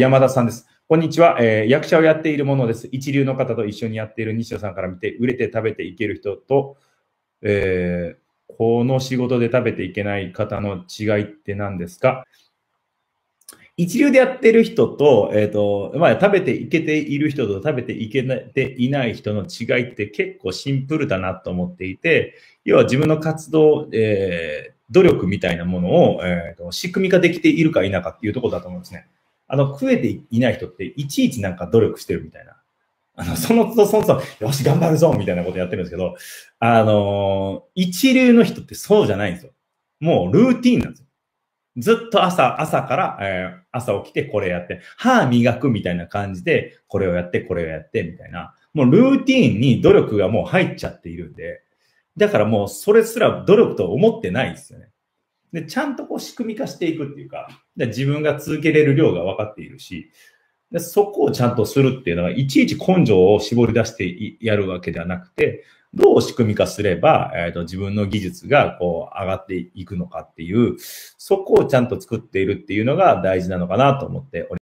山田さんです。こんにちは、えー、役者をやっているものです。一流の方と一緒にやっている西野さんから見て、売れて食べていける人と、えー、この仕事で食べていけない方の違いって何ですか一流でやってる人と、えっ、ー、と、まあ、食べていけている人と食べていけていない人の違いって結構シンプルだなと思っていて、要は自分の活動、えー、努力みたいなものを、えーと、仕組み化できているか否かっていうところだと思うんですね。あの、食えていない人っていちいちなんか努力してるみたいな。あの、その都度その都度、よし、頑張るぞみたいなことやってるんですけど、あのー、一流の人ってそうじゃないんですよ。もうルーティンなんですよ。ずっと朝、朝から、えー、朝起きてこれやって、歯磨くみたいな感じで、これをやって、これをやって、みたいな。もうルーティーンに努力がもう入っちゃっているんで、だからもうそれすら努力と思ってないですよね。で、ちゃんとこう仕組み化していくっていうか、で自分が続けれる量が分かっているし、でそこをちゃんとするっていうのは、いちいち根性を絞り出してやるわけではなくて、どう仕組み化すれば、えーと、と自分の技術がこう上がっていくのかっていう、そこをちゃんと作っているっていうのが大事なのかなと思っております。